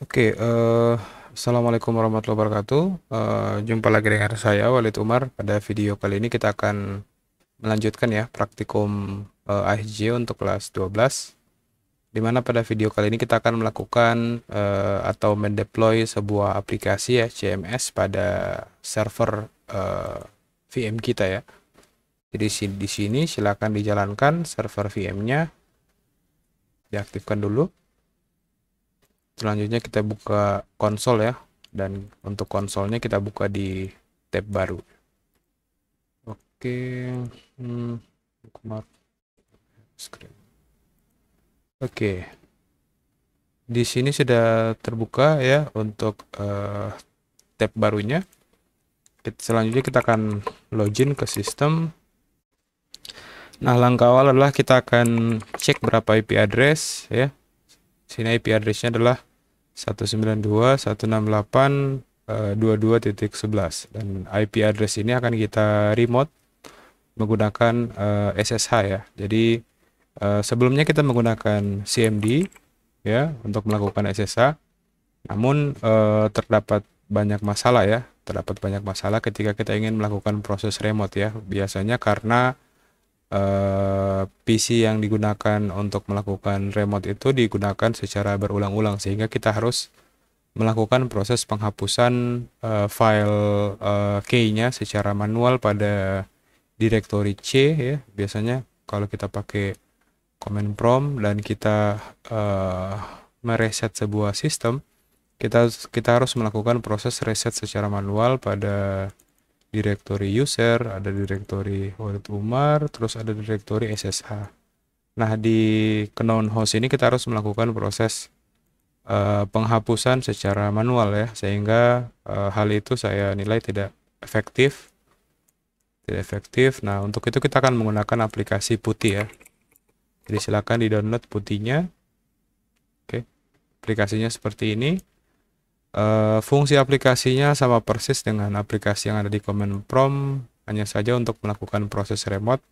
Oke, okay, uh, eh, Assalamualaikum warahmatullahi wabarakatuh. Uh, jumpa lagi dengan saya Walid Umar. Pada video kali ini kita akan melanjutkan ya praktikum uh, eh, ASG untuk kelas 12. Dimana pada video kali ini kita akan melakukan uh, atau mendeploy sebuah aplikasi ya CMS pada server uh, VM kita ya. Jadi di sini silakan dijalankan server VM-nya. Diaktifkan dulu selanjutnya kita buka konsol ya dan untuk konsolnya kita buka di tab baru oke hmm, oke di sini sudah terbuka ya untuk uh, tab barunya selanjutnya kita akan login ke sistem nah langkah awal adalah kita akan cek berapa IP address ya sini IP addressnya adalah 192.168.22.11 eh, dan IP address ini akan kita remote menggunakan uh, eh, SSH ya. Jadi uh, sebelumnya kita menggunakan CMD ya untuk melakukan SSH. Namun uh, terdapat banyak masalah ya, terdapat banyak masalah ketika kita ingin melakukan proses remote ya. Biasanya karena uh, eh, PC yang digunakan untuk melakukan remote itu digunakan secara berulang-ulang sehingga kita harus melakukan proses penghapusan uh, file uh, key-nya secara manual pada directory C ya biasanya kalau kita pakai command prompt dan kita uh, mereset sebuah sistem kita kita harus melakukan proses reset secara manual pada direktori user, ada direktori Walid Umar, terus ada direktori SSH. Nah, di Known host ini kita harus melakukan proses uh, penghapusan secara manual ya, sehingga uh, hal itu saya nilai tidak efektif. Tidak efektif. Nah, untuk itu kita akan menggunakan aplikasi putih ya. Jadi silakan di-download putihnya. Oke. Aplikasinya seperti ini uh, fungsi aplikasinya sama persis dengan aplikasi yang ada di command prompt hanya saja untuk melakukan proses remote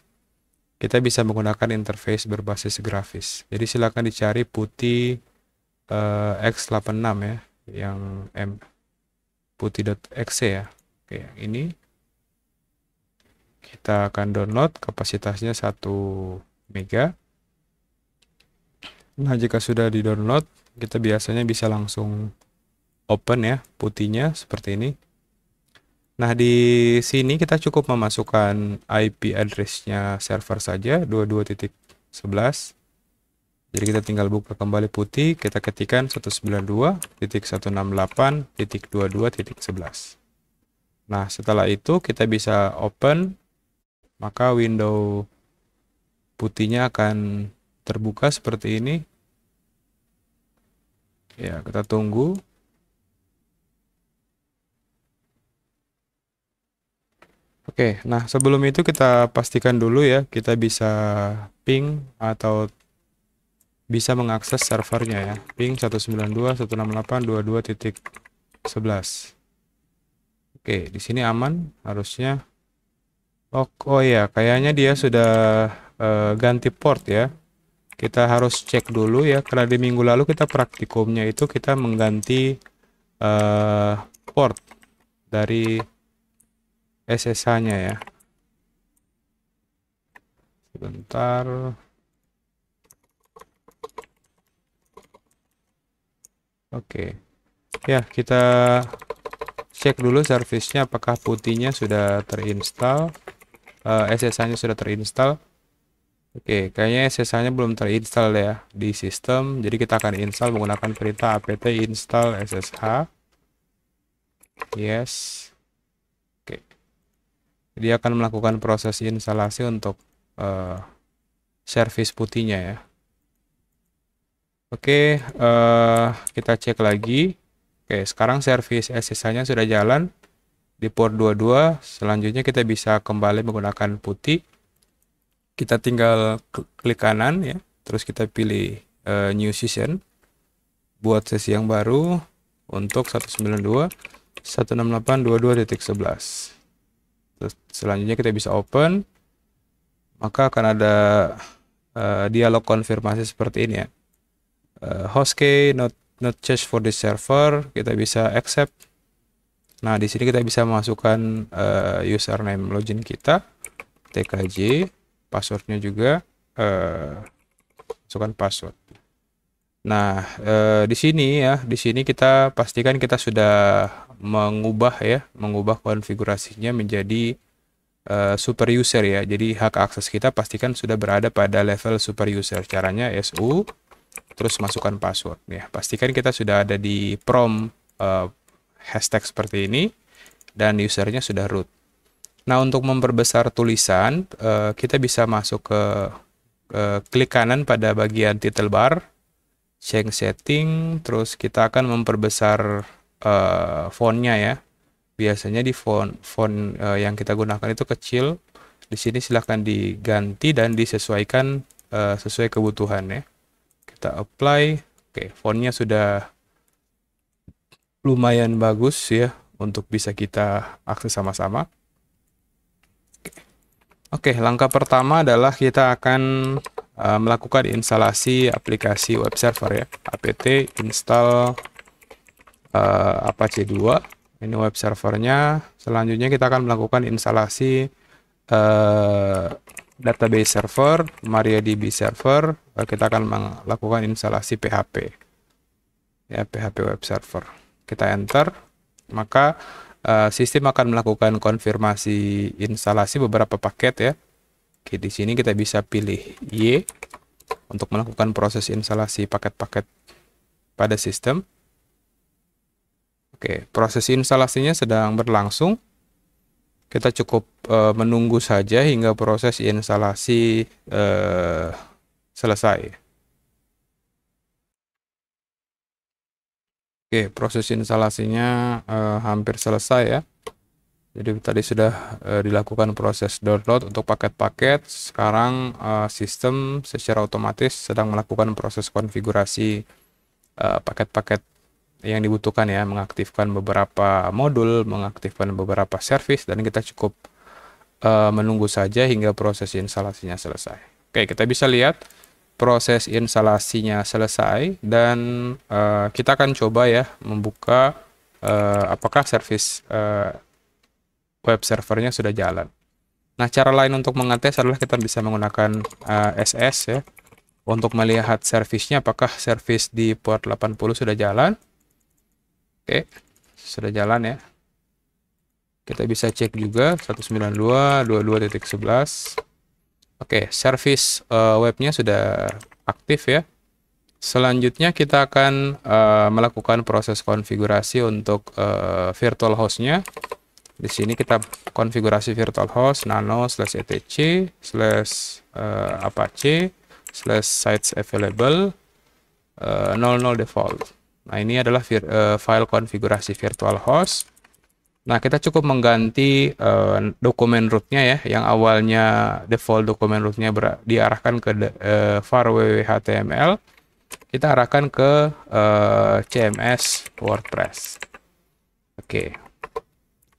kita bisa menggunakan interface berbasis grafis jadi silahkan dicari putih uh, x86 ya yang m putih.exe ya oke yang ini kita akan download kapasitasnya 1 mega nah jika sudah di download kita biasanya bisa langsung open ya putihnya seperti ini nah di sini kita cukup memasukkan IP addressnya server saja 22.11 jadi kita tinggal buka kembali putih kita ketikkan 192.168.22.11 nah setelah itu kita bisa open maka window putihnya akan terbuka seperti ini ya kita tunggu Oke, nah sebelum itu kita pastikan dulu ya, kita bisa ping atau bisa mengakses servernya ya. Ping 192.168.22.11. Oke, di sini aman harusnya. Oh, oh ya, kayaknya dia sudah uh, ganti port ya. Kita harus cek dulu ya, karena di minggu lalu kita praktikumnya itu kita mengganti uh, port dari SSH-nya ya. Sebentar. Oke. Ya, kita cek dulu servicenya apakah putihnya sudah terinstall. Uh, eh, SSH-nya sudah terinstall. Oke, kayaknya SSH-nya belum terinstall ya di sistem. Jadi kita akan install menggunakan perintah apt install ssh. Yes dia akan melakukan proses instalasi untuk uh, service putihnya ya Oke uh, kita cek lagi Oke sekarang service SSH nya sudah jalan di port 22 selanjutnya kita bisa kembali menggunakan putih kita tinggal klik kanan ya terus kita pilih uh, new session buat sesi yang baru untuk 192 168 22.11 Terus selanjutnya kita bisa open. Maka akan ada uh, dialog konfirmasi seperti ini ya. Uh, host key not not change for the server. Kita bisa accept. Nah, di sini kita bisa masukkan uh, username login kita, TKJ, passwordnya juga, uh, masukkan password. Nah, eh, di sini ya, di sini kita pastikan kita sudah mengubah ya, mengubah konfigurasinya menjadi eh, super user ya. Jadi hak akses kita pastikan sudah berada pada level super user. Caranya su terus masukkan password ya. Pastikan kita sudah ada di prom eh, hashtag seperti ini dan usernya sudah root. Nah, untuk memperbesar tulisan, eh, kita bisa masuk ke eh, klik kanan pada bagian title bar change setting terus kita akan memperbesar uh, fontnya ya biasanya di font font uh, yang kita gunakan itu kecil di sini silahkan diganti dan disesuaikan uh, sesuai kebutuhan ya kita apply oke fontnya sudah lumayan bagus ya untuk bisa kita akses sama-sama oke langkah pertama adalah kita akan Eh, melakukan instalasi aplikasi web server ya apt install uh, c 2 ini web servernya selanjutnya kita akan melakukan instalasi uh, database server mariadb server uh, kita akan melakukan instalasi php ya php web server kita enter maka uh, sistem akan melakukan konfirmasi instalasi beberapa paket ya Oke, di sini kita bisa pilih Y untuk melakukan proses instalasi paket-paket pada sistem. Oke, proses instalasinya sedang berlangsung. Kita cukup e, menunggu saja hingga proses instalasi e, selesai. Oke, proses instalasinya e, hampir selesai ya jadi tadi sudah e, dilakukan proses download untuk paket-paket sekarang e, sistem secara otomatis sedang melakukan proses konfigurasi eh, paket-paket yang dibutuhkan ya mengaktifkan beberapa modul mengaktifkan beberapa service dan kita cukup e, menunggu saja hingga proses instalasinya selesai oke kita bisa lihat proses instalasinya selesai dan e, kita akan coba ya membuka e, apakah service e, web servernya sudah jalan. Nah, cara lain untuk mengetes adalah kita bisa menggunakan uh, eh, SS ya untuk melihat servisnya apakah servis di port 80 sudah jalan. Oke, sudah jalan ya. Kita bisa cek juga 192.22.11. Oke, service uh, webnya sudah aktif ya. Selanjutnya kita akan uh, melakukan proses konfigurasi untuk uh, virtual hostnya. nya di sini kita konfigurasi virtual host nano slash etc slash uh, apache slash sites available uh, eh, 00 default nah ini adalah vir, uh, file konfigurasi virtual host nah kita cukup mengganti uh, dokumen rootnya ya yang awalnya default dokumen rootnya diarahkan ke uh, var html kita arahkan ke uh, cms wordpress oke okay.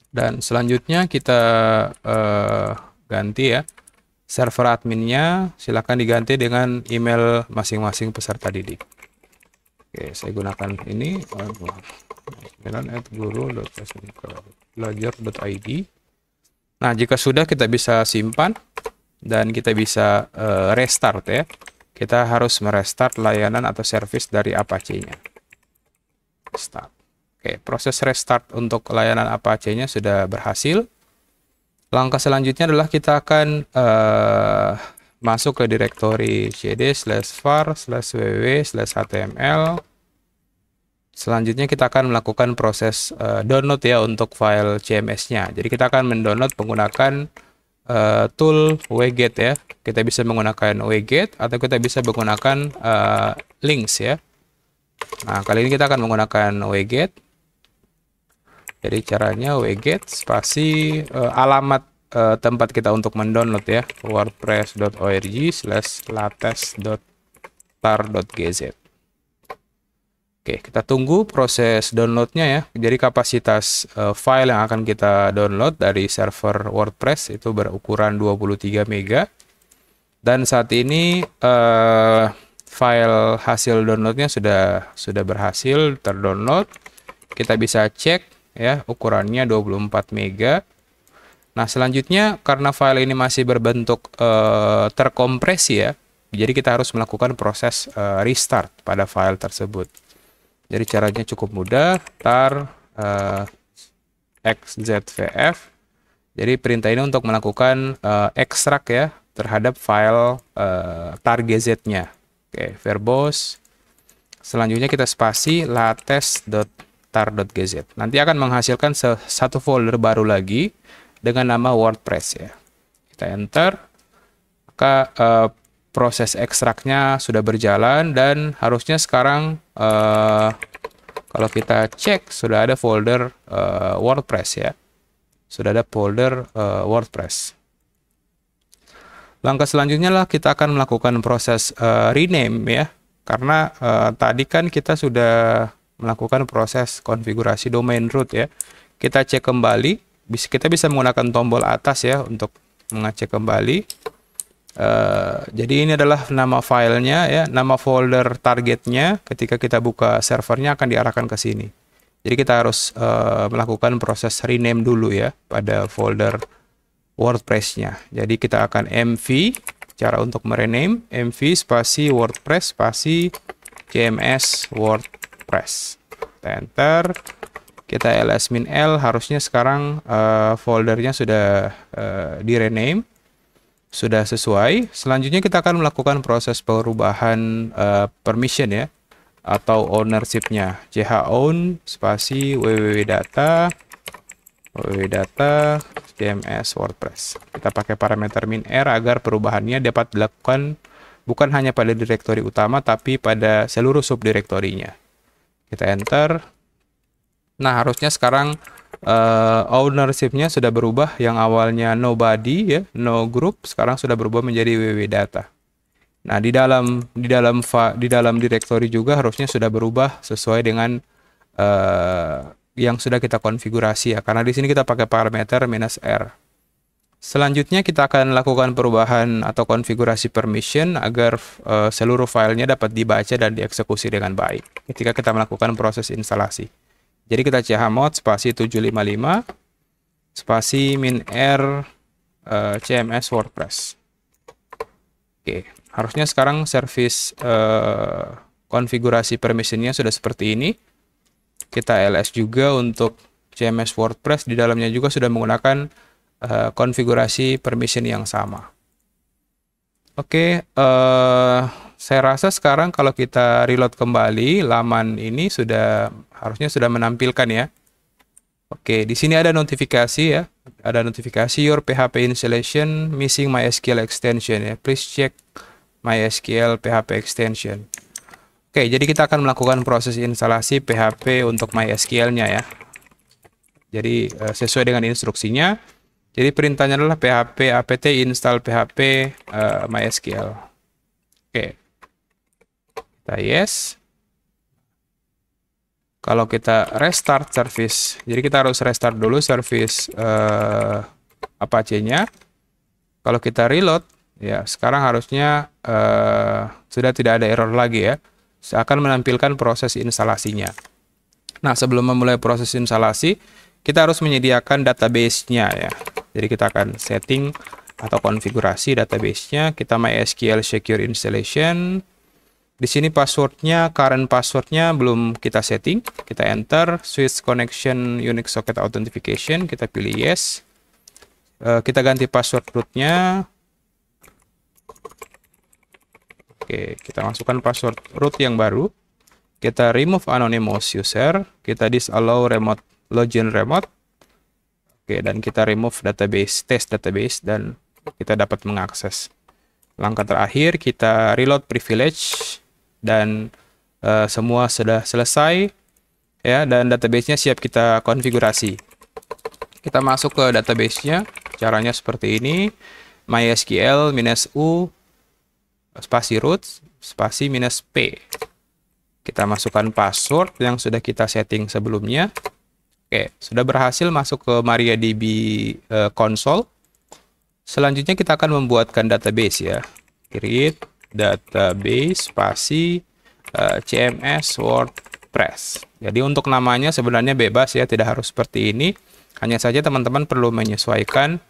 Dan selanjutnya kita uh, ganti ya. Server adminnya silakan diganti dengan email masing-masing peserta didik. Oke, saya gunakan ini belajar.id. Nah, jika sudah kita bisa simpan dan kita bisa uh, restart ya. Kita harus merestart layanan atau service dari Apache-nya. Start. Oke, proses restart untuk layanan Apache-nya sudah berhasil. Langkah selanjutnya adalah kita akan uh, masuk ke direktori cd slash var slash www slash html. Selanjutnya kita akan melakukan proses uh, download ya untuk file CMS-nya. Jadi kita akan mendownload menggunakan uh, tool wget ya. Kita bisa menggunakan wget atau kita bisa menggunakan uh, links ya. Nah, kali ini kita akan menggunakan wget. Jadi caranya wget spasi uh, alamat uh, tempat kita untuk mendownload ya wordpress.org slash lattes.tar.gz Oke kita tunggu proses downloadnya ya jadi kapasitas uh, file yang akan kita download dari server wordpress itu berukuran 23 mega dan saat ini uh, file hasil downloadnya sudah sudah berhasil terdownload kita bisa cek ya ukurannya 24 mega nah selanjutnya karena file ini masih berbentuk e, terkompresi ya jadi kita harus melakukan proses e, restart pada file tersebut jadi caranya cukup mudah tar e, eh, xzvf jadi perintah ini untuk melakukan e, ekstrak ya terhadap file e, tar gz nya oke verbose selanjutnya kita spasi latest tar.gz. Nanti akan menghasilkan satu folder baru lagi dengan nama WordPress ya. Kita enter, maka uh, proses ekstraknya sudah berjalan dan harusnya sekarang uh, kalau kita cek sudah ada folder uh, WordPress ya. Sudah ada folder uh, WordPress. Langkah selanjutnya lah kita akan melakukan proses uh, rename ya. Karena uh, tadi kan kita sudah melakukan proses konfigurasi domain root ya. Kita cek kembali, kita bisa menggunakan tombol atas ya untuk mengecek kembali. Uh, jadi ini adalah nama filenya ya, nama folder targetnya. Ketika kita buka servernya akan diarahkan ke sini. Jadi kita harus uh, melakukan proses rename dulu ya pada folder WordPress-nya. Jadi kita akan mv cara untuk merename mv spasi WordPress spasi CMS WordPress press kita enter kita ls min l harusnya sekarang uh, foldernya sudah uh, eh, di rename sudah sesuai selanjutnya kita akan melakukan proses perubahan uh, permission ya atau ownershipnya ch own spasi www data www data cms wordpress kita pakai parameter min r agar perubahannya dapat dilakukan bukan hanya pada direktori utama tapi pada seluruh subdirektorinya kita enter. Nah, harusnya sekarang uh, ownershipnya sudah berubah yang awalnya nobody ya, no group sekarang sudah berubah menjadi ww data. Nah, di dalam di dalam di dalam direktori juga harusnya sudah berubah sesuai dengan uh, yang sudah kita konfigurasi ya. Karena di sini kita pakai parameter minus -r. Selanjutnya kita akan lakukan perubahan atau konfigurasi permission agar uh, seluruh filenya dapat dibaca dan dieksekusi dengan baik ketika kita melakukan proses instalasi. Jadi kita chmod spasi 755 spasi min r uh, eh, cms wordpress. Oke, harusnya sekarang service uh, konfigurasi permissionnya sudah seperti ini. Kita ls juga untuk cms wordpress di dalamnya juga sudah menggunakan uh, konfigurasi permission yang sama. Oke, okay, uh, eh, saya rasa sekarang kalau kita reload kembali, laman ini sudah harusnya sudah menampilkan ya. Oke, okay, di sini ada notifikasi ya. Ada notifikasi your PHP installation missing MySQL extension ya. Please check MySQL PHP extension. Oke, okay, jadi kita akan melakukan proses instalasi PHP untuk MySQL-nya ya. Jadi eh, sesuai dengan instruksinya, jadi perintahnya adalah php apt install php uh, eh, mysql. Oke. Okay. Kita yes. Kalau kita restart service. Jadi kita harus restart dulu service uh, Apache-nya. Kalau kita reload, ya sekarang harusnya uh, sudah tidak ada error lagi ya. Saya Akan menampilkan proses instalasinya. Nah, sebelum memulai proses instalasi, kita harus menyediakan database-nya ya. Jadi kita akan setting atau konfigurasi databasenya. Kita MySQL Secure Installation. Di sini passwordnya, current passwordnya belum kita setting. Kita enter, switch connection Unix socket authentication, kita pilih yes. Eh, kita ganti password rootnya. Oke, kita masukkan password root yang baru. Kita remove anonymous user, kita disallow remote login remote, Oke, dan kita remove database, test database, dan kita dapat mengakses. Langkah terakhir, kita reload privilege, dan uh, semua sudah selesai. ya Dan databasenya siap kita konfigurasi. Kita masuk ke databasenya, caranya seperti ini. MySQL minus U spasi root spasi minus P. Kita masukkan password yang sudah kita setting sebelumnya. Oke, sudah berhasil masuk ke MariaDB uh, eh, console. Selanjutnya kita akan membuatkan database ya. Create database spasi uh, eh, CMS WordPress. Jadi untuk namanya sebenarnya bebas ya, tidak harus seperti ini. Hanya saja teman-teman perlu menyesuaikan.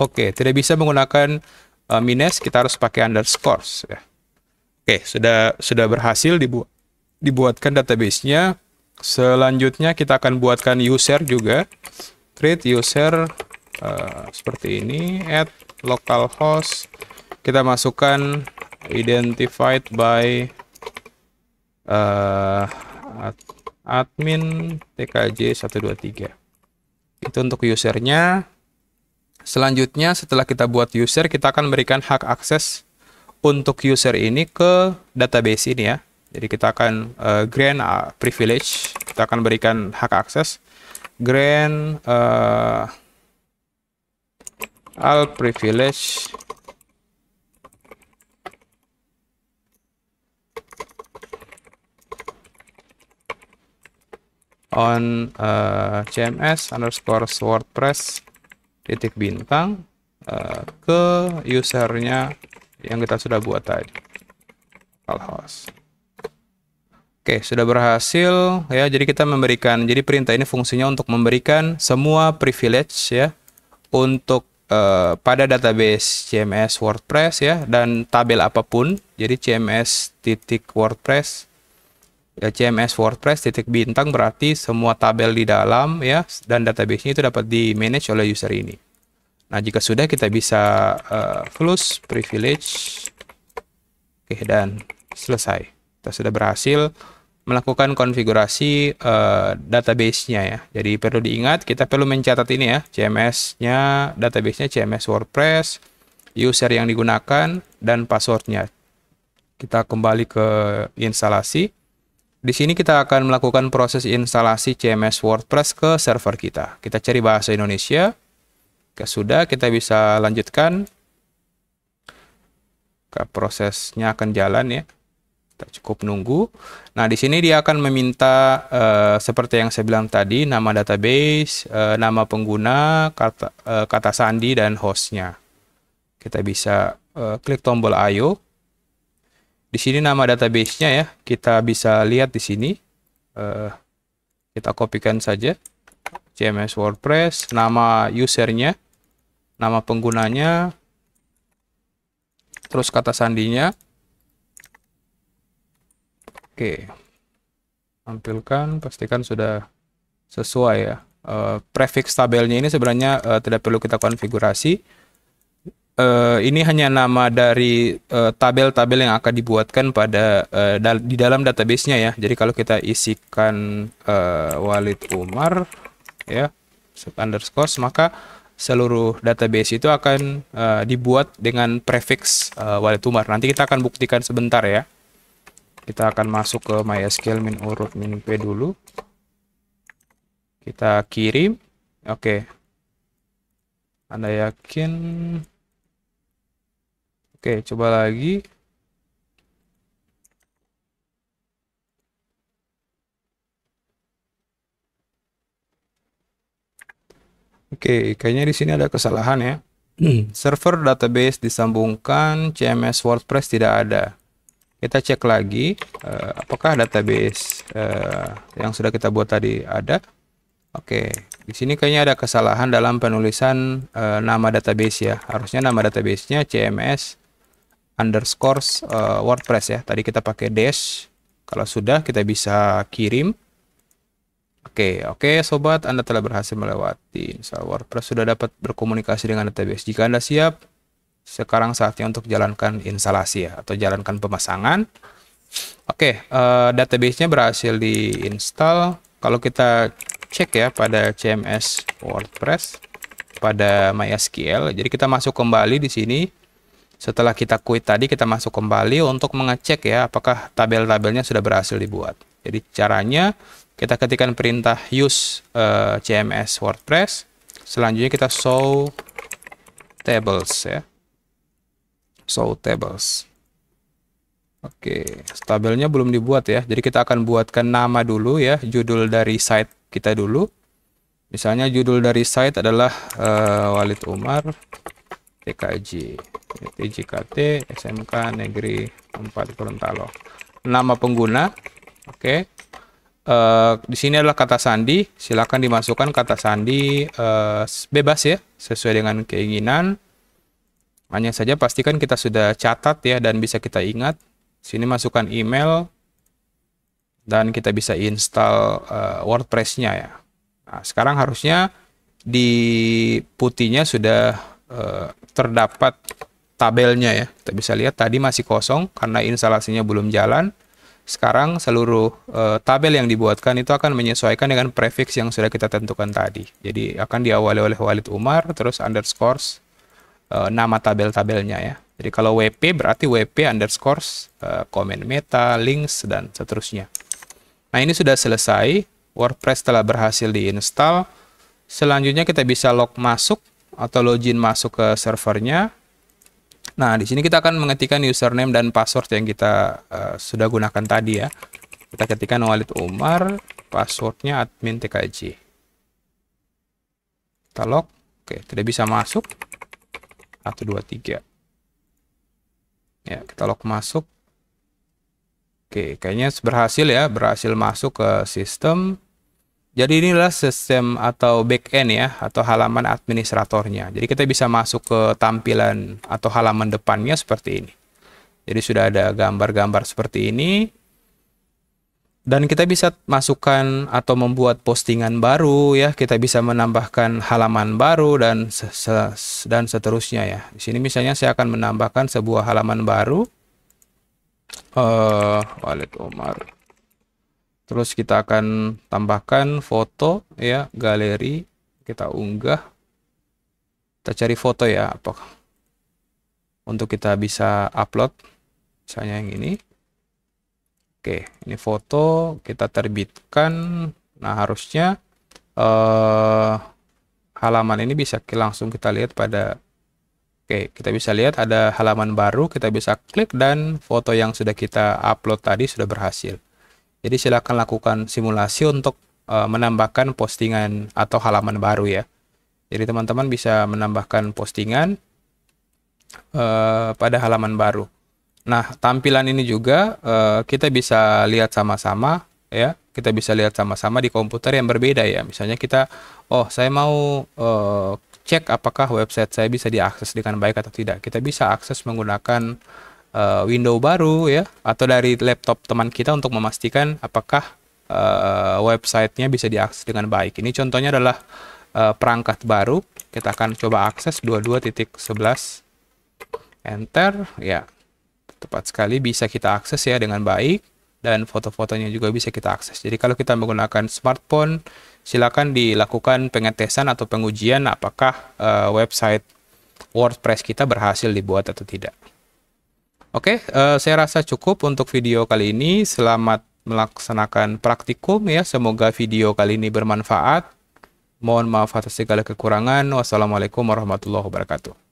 Oke, tidak bisa menggunakan uh, minus, kita harus pakai underscore. ya. Oke, sudah sudah berhasil dibuat dibuatkan databasenya. nya Selanjutnya kita akan buatkan user juga. Create user uh, seperti ini. Add localhost. Kita masukkan identified by uh, admin tkj 123 itu untuk usernya selanjutnya setelah kita buat user kita akan memberikan hak akses untuk user ini ke database ini ya jadi kita akan uh, grant uh, privilege, kita akan berikan hak akses grant uh, all privilege on uh, eh, cms underscore wordpress titik bintang uh, ke usernya yang kita sudah buat tadi. Alhouse. Oke, sudah berhasil ya. Jadi kita memberikan jadi perintah ini fungsinya untuk memberikan semua privilege ya untuk uh, pada database CMS WordPress ya dan tabel apapun. Jadi CMS titik WordPress ya CMS WordPress titik bintang berarti semua tabel di dalam ya dan database-nya itu dapat di manage oleh user ini. Nah, jika sudah kita bisa uh, eh, close privilege. Oke, dan selesai kita sudah berhasil melakukan konfigurasi uh, database-nya ya. Jadi perlu diingat kita perlu mencatat ini ya, CMS-nya, database-nya CMS WordPress, user yang digunakan dan password-nya. Kita kembali ke instalasi. Di sini kita akan melakukan proses instalasi CMS WordPress ke server kita. Kita cari bahasa Indonesia. Ya sudah, kita bisa lanjutkan. Prosesnya akan jalan ya. Kita cukup nunggu. Nah, di sini dia akan meminta uh, seperti yang saya bilang tadi, nama database, uh, nama pengguna, kata, uh, kata sandi, dan hostnya. Kita bisa uh, klik tombol ayo. Di sini nama databasenya ya, kita bisa lihat di sini. Uh, kita kopikan saja. CMS WordPress, nama usernya, nama penggunanya, terus kata sandinya, Oke. Tampilkan, pastikan sudah sesuai ya. Uh, prefix tabelnya ini sebenarnya uh, tidak perlu kita konfigurasi. Uh, ini hanya nama dari tabel-tabel uh, yang akan dibuatkan pada uh, dal di dalam databasenya ya. Jadi kalau kita isikan uh, Walid Umar ya underscore maka seluruh database itu akan uh, dibuat dengan prefix uh, Walid Umar. Nanti kita akan buktikan sebentar ya kita akan masuk ke MySQL min urut min p dulu kita kirim oke okay. anda yakin oke okay, coba lagi Oke, okay, kayaknya di sini ada kesalahan ya. Hmm. Server database disambungkan, CMS WordPress tidak ada kita cek lagi uh, apakah database uh, yang sudah kita buat tadi ada Oke di sini kayaknya ada kesalahan dalam penulisan uh, nama database ya harusnya nama databasenya CMS underscore uh, WordPress ya tadi kita pakai dash kalau sudah kita bisa kirim Oke, oke sobat, Anda telah berhasil melewati Insya WordPress sudah dapat berkomunikasi dengan database. Jika Anda siap, sekarang saatnya untuk jalankan instalasi ya, atau jalankan pemasangan. Oke, uh, database-nya berhasil diinstal. Kalau kita cek ya pada CMS WordPress, pada MySQL. Jadi kita masuk kembali di sini. Setelah kita quit tadi, kita masuk kembali untuk mengecek ya apakah tabel-tabelnya sudah berhasil dibuat. Jadi caranya kita ketikkan perintah use uh, eh, CMS WordPress. Selanjutnya kita show tables ya show tables. Oke, tabelnya belum dibuat ya. Jadi kita akan buatkan nama dulu ya, judul dari site kita dulu. Misalnya judul dari site adalah uh, Walid Umar TKJ, TJKT SMK Negeri 4 Gorontalo. Nama pengguna, oke. Okay. Uh, eh, di sini adalah kata sandi. Silakan dimasukkan kata sandi uh, bebas ya, sesuai dengan keinginan hanya saja pastikan kita sudah catat ya dan bisa kita ingat. Sini masukkan email dan kita bisa install uh, WordPress-nya ya. Nah, sekarang harusnya di putihnya sudah uh, terdapat tabelnya ya. Kita bisa lihat tadi masih kosong karena instalasinya belum jalan. Sekarang seluruh uh, tabel yang dibuatkan itu akan menyesuaikan dengan prefix yang sudah kita tentukan tadi. Jadi akan diawali oleh Walid Umar terus underscores uh, nama tabel-tabelnya ya. Jadi kalau WP berarti WP underscore uh, eh, comment meta, links, dan seterusnya. Nah ini sudah selesai. WordPress telah berhasil diinstal. Selanjutnya kita bisa log masuk atau login masuk ke servernya. Nah di sini kita akan mengetikkan username dan password yang kita uh, sudah gunakan tadi ya. Kita ketikkan Walid Umar, passwordnya admin TKJ. Kita log. Oke, tidak bisa masuk. 1, 2, 3. Ya, kita log masuk. Oke, kayaknya berhasil ya, berhasil masuk ke sistem. Jadi inilah sistem atau backend ya, atau halaman administratornya. Jadi kita bisa masuk ke tampilan atau halaman depannya seperti ini. Jadi sudah ada gambar-gambar seperti ini dan kita bisa masukkan atau membuat postingan baru ya kita bisa menambahkan halaman baru dan dan seterusnya ya di sini misalnya saya akan menambahkan sebuah halaman baru uh, Walid Omar terus kita akan tambahkan foto ya galeri kita unggah kita cari foto ya apakah untuk kita bisa upload misalnya yang ini Oke, ini foto kita terbitkan. Nah, harusnya eh, halaman ini bisa langsung kita lihat pada Oke, kita bisa lihat ada halaman baru, kita bisa klik dan foto yang sudah kita upload tadi sudah berhasil. Jadi silakan lakukan simulasi untuk eh, menambahkan postingan atau halaman baru ya. Jadi teman-teman bisa menambahkan postingan eh, pada halaman baru. Nah, tampilan ini juga uh, kita bisa lihat sama-sama ya. Kita bisa lihat sama-sama di komputer yang berbeda ya. Misalnya kita oh, saya mau uh, cek apakah website saya bisa diakses dengan baik atau tidak. Kita bisa akses menggunakan uh, window baru ya atau dari laptop teman kita untuk memastikan apakah uh, websitenya bisa diakses dengan baik. Ini contohnya adalah uh, perangkat baru. Kita akan coba akses 22.11 enter ya tepat sekali bisa kita akses ya dengan baik dan foto-fotonya juga bisa kita akses. Jadi kalau kita menggunakan smartphone, silakan dilakukan pengetesan atau pengujian apakah uh, website WordPress kita berhasil dibuat atau tidak. Oke, okay, uh, eh, saya rasa cukup untuk video kali ini. Selamat melaksanakan praktikum ya. Semoga video kali ini bermanfaat. Mohon maaf atas segala kekurangan. Wassalamualaikum warahmatullahi wabarakatuh.